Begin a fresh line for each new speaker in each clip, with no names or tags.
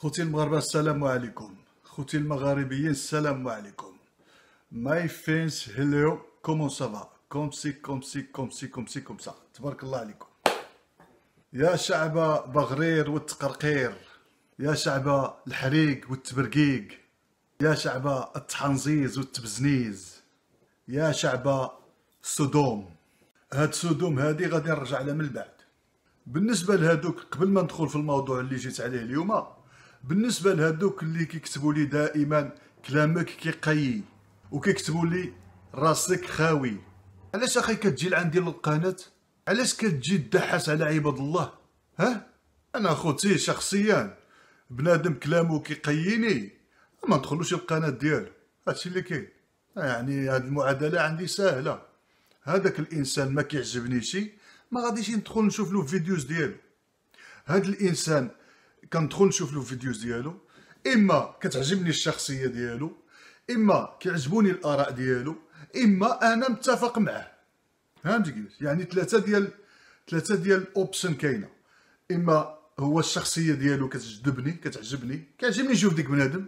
خوتي المغاربه السلام عليكم خوتي المغاربيين السلام عليكم ماي فينس هيلو كومون سافا كوم سي كوم سي كوم سي كوم سي كوم سا تبارك الله عليكم يا شعب بغرير والتقرقير يا شعب الحريق والتبرقيق يا شعب التحنزيز والتبزنيز يا شعب سودوم هاد سودوم هادي غادي نرجع لها من بعد بالنسبه لهادوك قبل ما ندخل في الموضوع اللي جيت عليه اليوم بالنسبه لهذوك اللي كيكتبوا لي دائما كلامك كيقيي وكيكتبوا لي راسك خاوي علاش اخي كتجي لعندي للقناه علاش كتجي تدحس على عباد الله ها انا خوتي شخصيا بنادم كلامه كيقييني ما ندخلوش القناه ديالو هادشي اللي كاين يعني هاد المعادله عندي سهله هذاك الانسان ما كيعجبنيش ما غاديش ندخل نشوف له فيديوز ديالو هاد الانسان كندخل نشوف له فيديوز ديالو اما كتعجبني الشخصيه ديالو اما كيعجبوني الاراء ديالو اما انا متفق معاه فهمتي كيفاش يعني ثلاثه ديال ثلاثه ديال الاوبشن كاينه اما هو الشخصيه ديالو كتجذبني كتعجبني كيعجبني نشوف ديك بنادم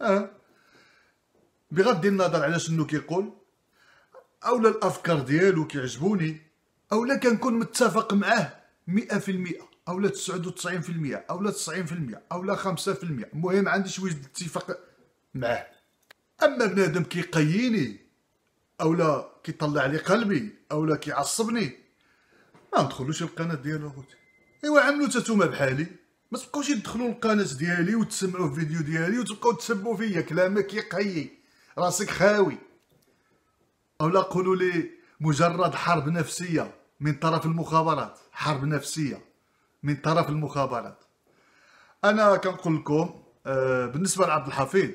اه بغض النظر على شنو كيقول اولا الافكار ديالو كيعجبوني اولا كنكون متفق معاه مئة في المئة او لا 99% او لا 90% او لا 5% المهم عندي شويه الاتفاق معاه اما بنادم كيقيني او لا كيطلع لي قلبي او لا كيعصبني ما ندخلوش القناه ديالو اخوتي ايوا عملوا تتوما بحالي ما تبقاوش تدخلوا القناه ديالي وتسمعوا الفيديو ديالي وتبقاو تسبوا فيا كلامك يقيي راسك خاوي او لا قولوا لي مجرد حرب نفسيه من طرف المخابرات حرب نفسيه من طرف المخابرات انا كنقول لكم آه، بالنسبه لعبد الحفيظ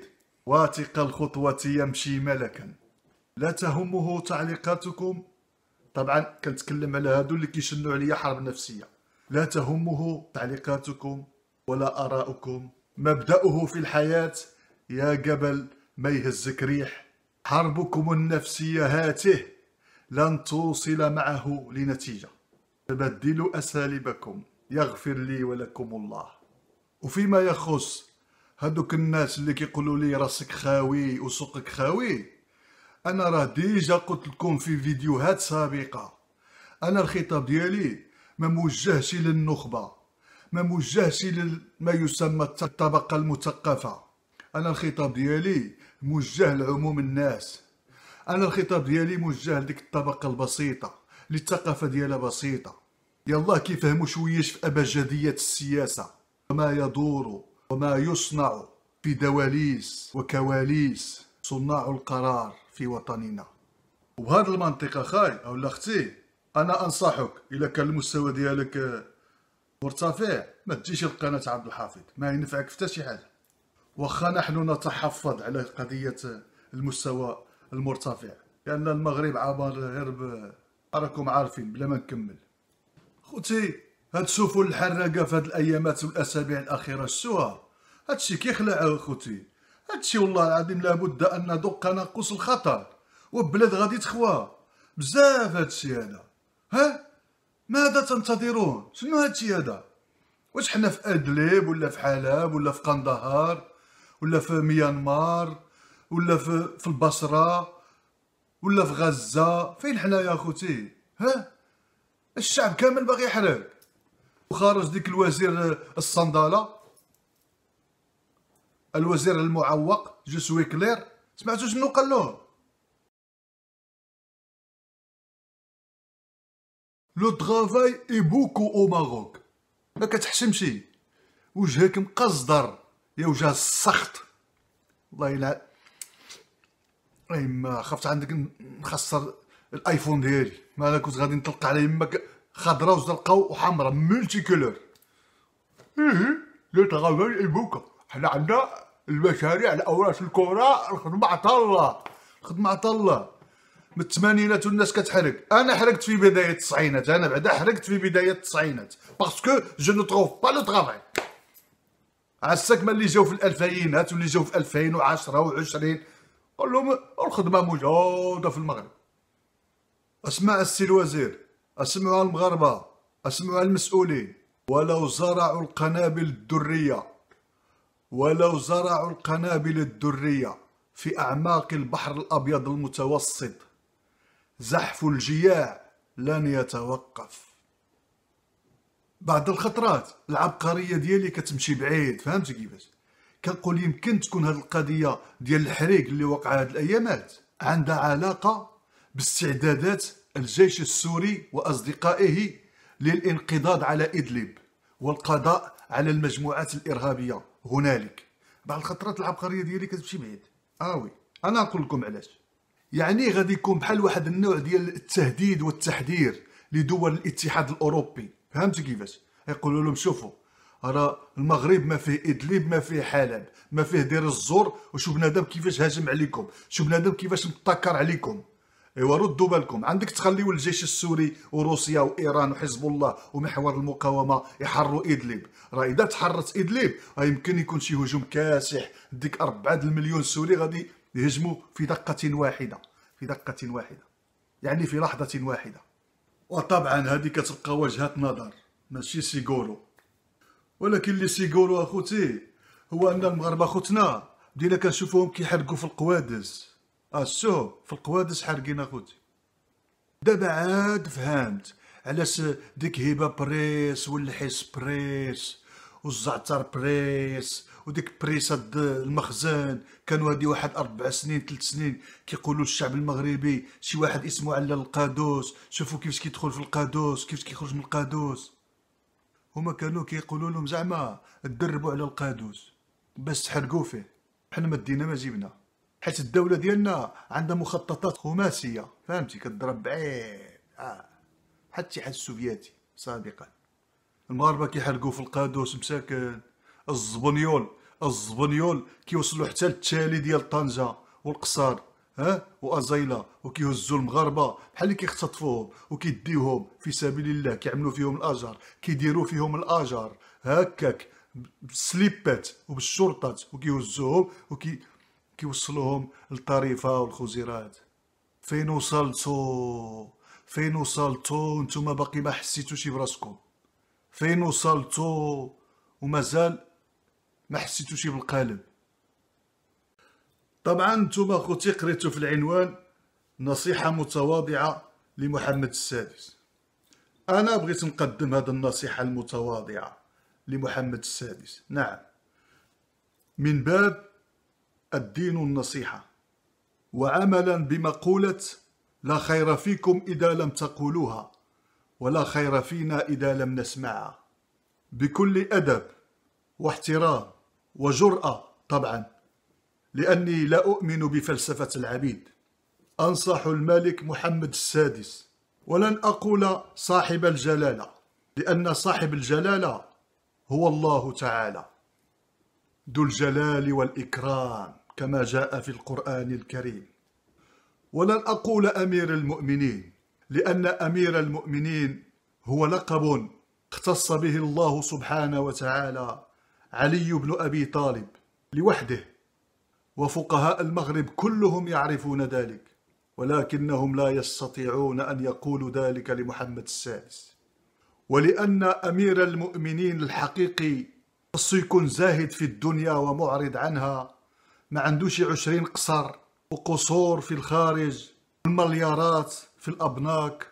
واثق الخطوه يمشي ملكا لا تهمه تعليقاتكم طبعا كنتكلم على هادو اللي كيشنوا عليا حرب نفسيه لا تهمه تعليقاتكم ولا اراؤكم مبداه في الحياه يا جبل ما يهزك ريح حربكم النفسيه هاته لن توصل معه لنتيجه تبدلوا اساليبكم يغفر لي ولكم الله وفيما يخص هذوك الناس اللي كيقولوا لي راسك خاوي وسوقك خاوي انا راه ديجا قلت لكم في فيديوهات سابقه انا الخطاب ديالي ما موجهش للنخبه ما موجهش لما يسمى الطبقه المثقفه انا الخطاب ديالي موجه لعموم الناس انا الخطاب ديالي موجه لديك الطبقه البسيطه اللي الثقافه ديالها بسيطه يلا كيفهموا شويش في أبجدية السياسة وما يدور وما يصنع في دواليس وكواليس صناع القرار في وطننا وبهذه المنطقة خاي أو لأختي أنا أنصحك إلا كان المستوى ديالك مرتفع ما تجيش لقناة عبد الحفيظ ما ينفعك في شي حاجة وخا نحن نتحفظ على قضية المستوى المرتفع لأن المغرب عبر غير راكم عارفين بلا ما نكمل خوتي هاد السفن الحراقه في هاد الايامات والاسابيع الاخيره شتوها هادشي كيخلع خوتي هادشي والله العظيم لابد ان ندق ناقوس الخطر والبلاد غادي تخوى بزاف هادشي هذا ها ماذا تنتظرون شنو هادشي هذا واش حنا في ادلب ولا في حلب ولا في قندهار ولا في ميانمار ولا في, في البصره ولا في غزه فين حنا يا اخوتي ها الشعب كامل باغي يحرق وخارج ديك الوزير آه، الصنداله الوزير المعوق جو سوي كلير سمعتو شنو قال له لو طرافاي اي بوكو او ماروك ما كتحشمش وجهك مقصدر يا وجه السخط والله الا ايما خفت عندك نخسر الايفون ديالي ما انا كنت غادي نطلق على يما خضراء وزرقاء وحمراء ملتي كولور ايه لا تغامر ايبوكا حنا عندنا المشاريع الاوراش الكره الخدمه عطا الله الخدمه عطا الله من الثمانينات والناس كتحرق انا حرقت في بدايه التسعينات انا بعدا حرقت في بدايه التسعينات باسكو جو نو تروف با لو ترافاي عساك ملي اللي جاو في الالفينات واللي جاو في 2010 و20 قول لهم الخدمه موجوده في المغرب اسمع السي الوزير أسمع المغاربة أسمع المسؤولين ولو زرعوا القنابل الدرية ولو زرعوا القنابل الدرية في أعماق البحر الأبيض المتوسط زحف الجياع لن يتوقف بعض الخطرات العبقريه ديالي كتمشي بعيد فهمتي كيفاش كنقول يمكن تكون هذه القضيه ديال الحريق اللي وقع هاد الايامات عندها علاقه باستعدادات الجيش السوري وأصدقائه للانقضاض على إدلب والقضاء على المجموعات الإرهابية هنالك بعض الخطرات العبقرية ديالي كتمشي بعيد آوي آه أنا نقول لكم علاش يعني غادي يكون بحال واحد النوع ديال التهديد والتحذير لدول الاتحاد الأوروبي فهمتي كيفاش يقولوا لهم شوفوا راه المغرب ما فيه ادلب ما فيه حلب ما فيه دير الزور وشوف بنادم كيفاش هاجم عليكم شوف بنادم كيفاش متكر عليكم ايوا ردوا بالكم عندك تخليوا الجيش السوري وروسيا وايران وحزب الله ومحور المقاومه يحروا ادلب راه اذا تحرت ادلب راه يمكن يكون شي هجوم كاسح ديك 4 المليون سوري غادي يهجموا في دقه واحده في دقه واحده يعني في لحظه واحده وطبعا هذه كتبقى وجهه نظر ماشي سيغولو ولكن اللي سيغولو اخوتي هو ان المغاربه خوتنا بدينا كنشوفوهم كيحرقوا في القوادس السو في القوادس حارقين اخوتي دابا عاد فهمت علاش ديك هبه بريس والحس بريس والزعتر بريس وديك بريسة المخزن كانوا هادي واحد أربع سنين ثلاث سنين كيقولوا الشعب المغربي شي واحد اسمه على القادوس شوفوا كيفاش كيدخل في القادوس كيفاش كيخرج من القادوس هما كانوا كيقولوا لهم زعما تدربوا على القادوس بس تحرقوا فيه حنا ما دينا ما جبنا حيت الدوله ديالنا عندها مخططات خماسيه فهمتي كضرب بعيد اه بحال الاتحاد السوفيتي سابقا المغاربه كيحرقوا في القادوس مساكن الزبنيول الزبنيول كيوصلوا حتى للتالي ديال طنجه والقصار ها آه، وازيلا وكيهزوا المغاربه بحال اللي كيختطفوهم وكيديوهم في سبيل الله كيعملوا فيهم الاجر كيديروا فيهم الاجر هكاك بالسليبات وبالشرطات وكيهزوهم وكي كيوصلوهم للطريفه والخزيرات فين وصلتو فين وصلتو نتوما باقي ما حسيتوش براسكم فين وصلتو ومازال ما حسيتوش بالقالب طبعا نتوما خوتي قريتو في العنوان نصيحه متواضعه لمحمد السادس انا بغيت نقدم هذه النصيحه المتواضعه لمحمد السادس نعم من باب الدين النصيحة وعملا بمقولة لا خير فيكم إذا لم تقولوها ولا خير فينا إذا لم نسمعها بكل أدب واحترام وجرأة طبعا لأني لا أؤمن بفلسفة العبيد أنصح الملك محمد السادس ولن أقول صاحب الجلالة لأن صاحب الجلالة هو الله تعالى ذو الجلال والإكرام كما جاء في القرآن الكريم ولن أقول أمير المؤمنين لأن أمير المؤمنين هو لقب اختص به الله سبحانه وتعالى علي بن أبي طالب لوحده وفقهاء المغرب كلهم يعرفون ذلك ولكنهم لا يستطيعون أن يقولوا ذلك لمحمد السادس ولأن أمير المؤمنين الحقيقي خصو يكون زاهد في الدنيا ومعرض عنها ما عندوش عشرين قصر وقصور في الخارج المليارات في الابناك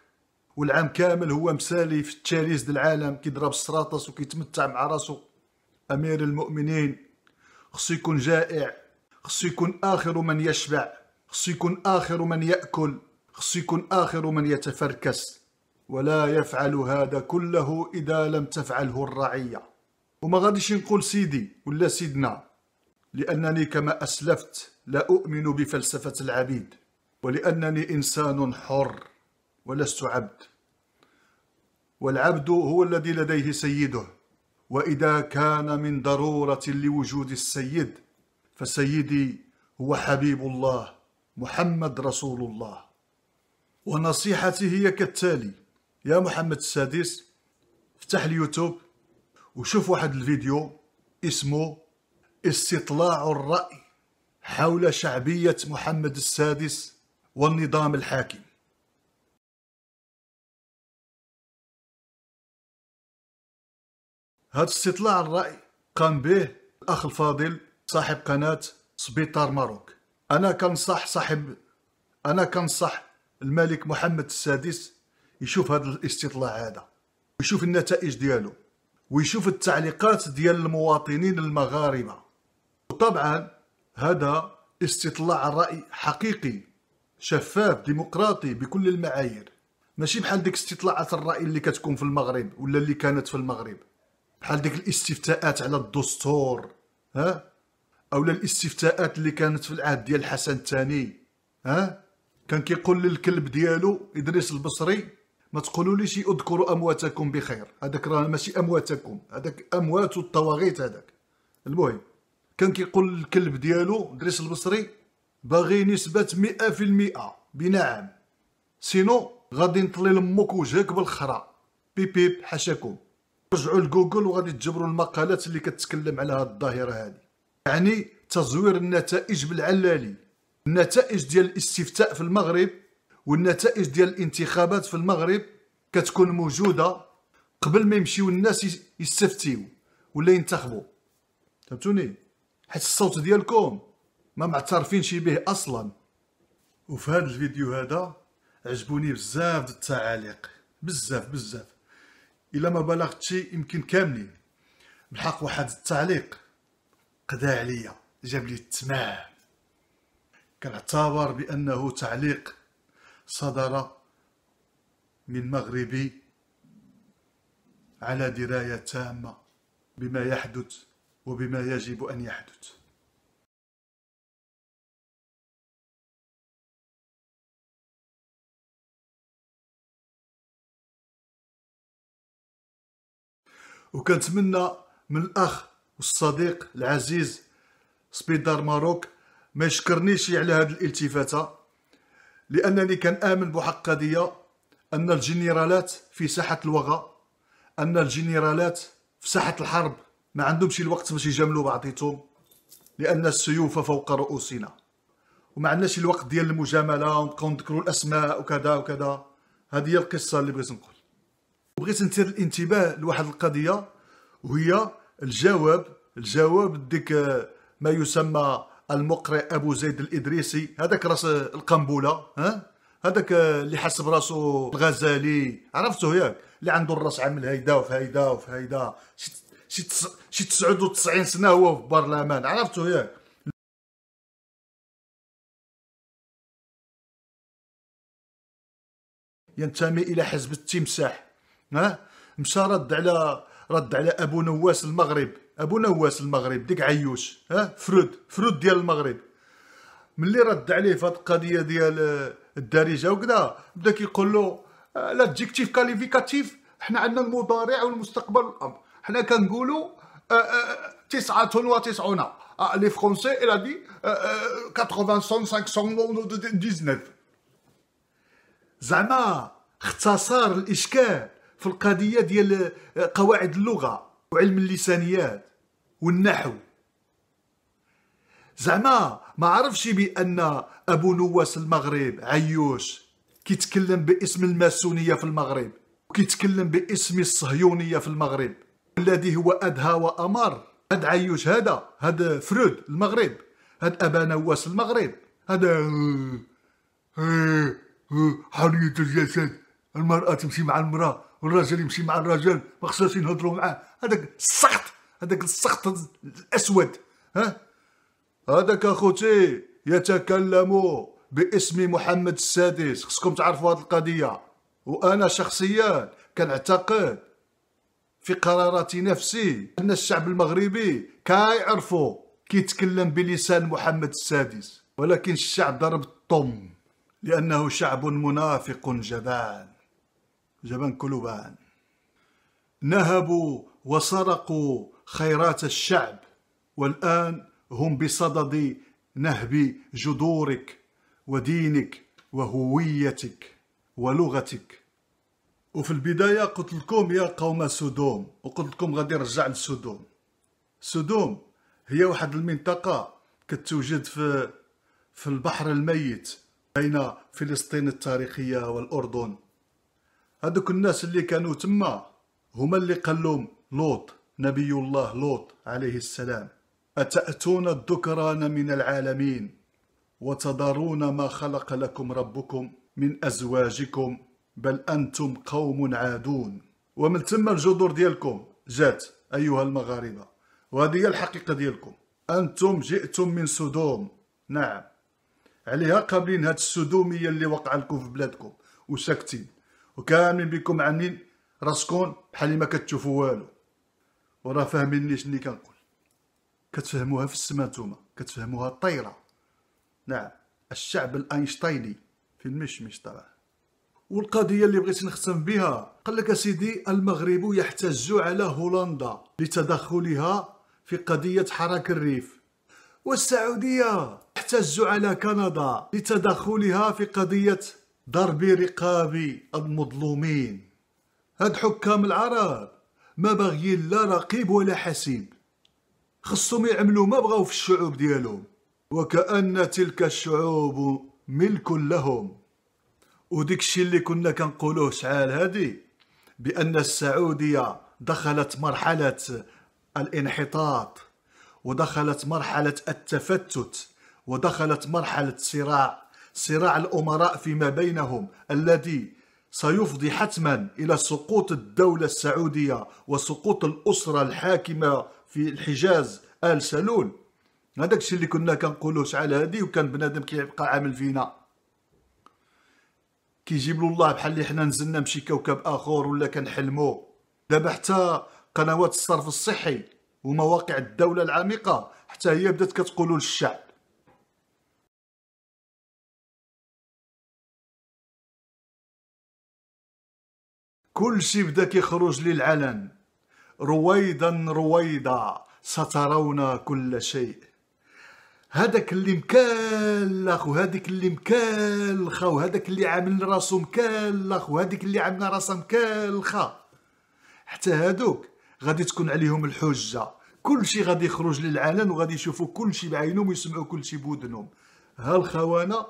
والعام كامل هو مسالي في التشاليس د العالم كيضرب السراطس وكيتمتع مع راسو امير المؤمنين خصو يكون جائع خصو يكون اخر من يشبع خصو يكون اخر من ياكل خصو يكون اخر من يتفركس ولا يفعل هذا كله اذا لم تفعله الرعيه وما غاديش نقول سيدي ولا سيدنا لأنني كما أسلفت لا أؤمن بفلسفة العبيد ولأنني إنسان حر ولست عبد والعبد هو الذي لديه سيده وإذا كان من ضرورة لوجود السيد فسيدي هو حبيب الله محمد رسول الله ونصيحتي هي كالتالي يا محمد السادس افتح اليوتيوب وشوف واحد الفيديو اسمه استطلاع الرأي حول شعبية محمد السادس والنظام الحاكم هذا استطلاع الرأي قام به الأخ الفاضل صاحب قناة سبيطار ماروك أنا كنصح صاحب أنا كنصح الملك محمد السادس يشوف هذا الاستطلاع هذا ويشوف النتائج ديالو ويشوف التعليقات ديال المواطنين المغاربه وطبعا هذا استطلاع راي حقيقي شفاف ديمقراطي بكل المعايير ماشي بحال ديك استطلاعات الراي اللي كتكون في المغرب ولا اللي كانت في المغرب بحال ديك الاستفتاءات على الدستور ها اولا الاستفتاءات اللي كانت في العهد ديال الحسن الثاني ها كان كيقول للكلب ديالو ادريس البصري ما تقولوليش اذكروا امواتكم بخير هذاك راه ماشي امواتكم هذاك اموات الطواغيت هذاك المهم كان كيقول الكلب ديالو دريس البصري باغي نسبة مئة في المئة بنعم سينو غادي نطلي لمك وجهك بالخرا بيبي حشاكم رجعوا لجوجل وغادي تجبروا المقالات اللي كتكلم على هاد الظاهرة هذه يعني تزوير النتائج بالعلالي النتائج ديال الاستفتاء في المغرب والنتائج ديال الانتخابات في المغرب كتكون موجوده قبل ما يمشيو الناس يستفتيو ولا ينتخبوا فهمتوني حيت الصوت ديالكم ما معترفينش به اصلا وفي هذا الفيديو هذا عجبوني بزاف التعاليق بزاف بزاف الا ما بلغتشي يمكن كاملين بالحق واحد التعليق قدا عليا جاب لي التمام كنعتبر بانه تعليق صدر من مغربي على دراية تامة بما يحدث وبما يجب أن يحدث وكنتمنى من الأخ والصديق العزيز سبيدار ماروك ما يشكرنيش على هذه الالتفاته لأنني كان آمن بحقادية أن الجنرالات في ساحة الوغى أن الجنرالات في ساحة الحرب ما عندهمش الوقت باش يجاملوا بعضيتهم لأن السيوف فوق رؤوسنا وما عندناش الوقت ديال المجاملة ونبقاو نذكروا الأسماء وكذا وكذا هذه هي القصة اللي بغيت نقول بغيت نثير الانتباه لواحد القضية وهي الجواب الجواب ديك ما يسمى المقرئ ابو زيد الادريسي هذاك راس القنبله ها هذاك اللي حسب راسو الغزالي عرفته ياك اللي عنده الراس عامل هيدا وفي هيدا وفي هيدا شي تس... شي 99 سنه هو في البرلمان عرفته ياك ينتمي الى حزب التمساح ها مشى رد على رد على ابو نواس المغرب ابو نواس المغرب ديك عيوش ها فرود فرود ديال المغرب ملي رد عليه في هاد القضيه ديال آه، الدارجه وكذا بدا كيقول له آه، لادجيكتيف كاليفيكاتيف حنا عندنا المضارع والمستقبل الامر حنا كنقولوا آه، تسعة وتسعون لي فرونسي الى دي 85 519 زعما اختصار الاشكال في القضيه ديال قواعد اللغه وعلم اللسانيات والنحو زعما ما عرفش بان ابو نواس المغرب عيوش كيتكلم باسم الماسونيه في المغرب وكيتكلم باسم الصهيونيه في المغرب الذي هو ادهى وامر هاد عيوش هذا هاد فرود المغرب هاد ابا نواس المغرب هذا حريه الجسد المراه تمشي مع المراه والراجل يمشي مع الراجل ما خصوش ينهضروا معاه هذاك السخط هذاك السخط الاسود ها هذاك اخوتي يتكلم باسم محمد السادس خصكم تعرفوا هذه القضيه وانا شخصيا كنعتقد في قراراتي نفسي ان الشعب المغربي كيعرفوا كيتكلم بلسان محمد السادس ولكن الشعب ضرب الطم لانه شعب منافق جبان جبان كلوبان نهبوا وسرقوا خيرات الشعب والآن هم بصدد نهب جذورك ودينك وهويتك ولغتك وفي البداية قلت لكم يا قوم سدوم وقلت لكم غادي نرجع لسدوم سدوم هي واحد المنطقة كتوجد في في البحر الميت بين فلسطين التاريخية والأردن هذوك الناس اللي كانوا تما هما اللي قال لهم لوط نبي الله لوط عليه السلام أتأتون الذكران من العالمين وتضرون ما خلق لكم ربكم من أزواجكم بل أنتم قوم عادون ومن ثم الجذور ديالكم جات أيها المغاربة وهذه هي الحقيقة ديالكم أنتم جئتم من سدوم نعم عليها قابلين هاد السدومية اللي وقع لكم في بلادكم وشكتين وكاملين بكم عاملين راسكم بحال اللي ما كتشوفوا والو وراه فاهميني شني كنقول كتفهموها في السما نتوما كتفهموها طايره نعم الشعب الاينشتايني في المشمش طبعا والقضية اللي بغيت نختم بها قال لك سيدي المغرب يحتج على هولندا لتدخلها في قضية حراك الريف والسعودية تحتج على كندا لتدخلها في قضية ضربي رقاب المظلومين هاد حكام العرب ما باغيين لا رقيب ولا حسيب خصهم يعملوا ما بغاو في الشعوب ديالهم وكأن تلك الشعوب ملك لهم وديك الشيء اللي كنا كنقولوه شعال هادي بأن السعودية دخلت مرحلة الانحطاط ودخلت مرحلة التفتت ودخلت مرحلة صراع صراع الأمراء فيما بينهم الذي سيفضي حتما إلى سقوط الدولة السعودية وسقوط الأسرة الحاكمة في الحجاز آل سلول هذاك الشيء اللي كنا كنقولوه شحال هادي وكان بنادم كيبقى عامل فينا كيجيب له الله بحال اللي حنا نزلنا مشي كوكب اخر ولا كنحلمو دابا حتى قنوات الصرف الصحي ومواقع الدوله العميقه حتى هي بدات كتقولوا للشعب كل شي بدا كيخرج للعلن رويدا رويدا سترون كل شيء هذاك اللي مكلخ وهذيك اللي مكلخة وهذاك اللي عامل راسو مكلخ وهذيك اللي عامله راسها مكلخة حتى هادوك غادي تكون عليهم الحجة كل شيء غادي يخرج للعلن وغادي يشوفوا كل شيء بعينهم ويسمعوا كل شيء بودنهم ها هالصالحين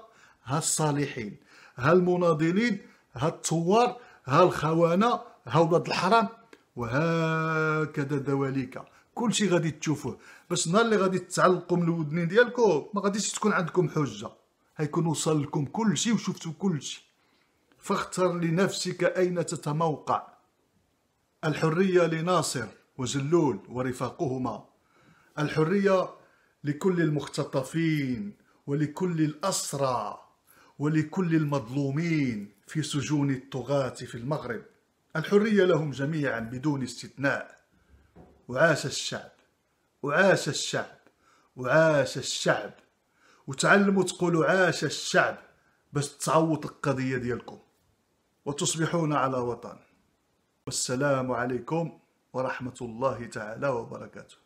ها الصالحين ها المناضلين ها الثوار ها الخوانه ها ولاد الحرام وهكذا دواليك كل شيء غادي تشوفوه باش نهار اللي غادي تعلقوا من الودنين ديالكم ما غاديش تكون عندكم حجه هيكون وصل لكم كل شيء وشفتوا كل شيء فاختر لنفسك اين تتموقع الحريه لناصر وجلول ورفاقهما الحريه لكل المختطفين ولكل الاسرى ولكل المظلومين في سجون الطغاة في المغرب الحرية لهم جميعا بدون استثناء وعاش الشعب وعاش الشعب وعاش الشعب وتعلموا تقولوا عاش الشعب باش تعوض القضية ديالكم وتصبحون على وطن والسلام عليكم ورحمة الله تعالى وبركاته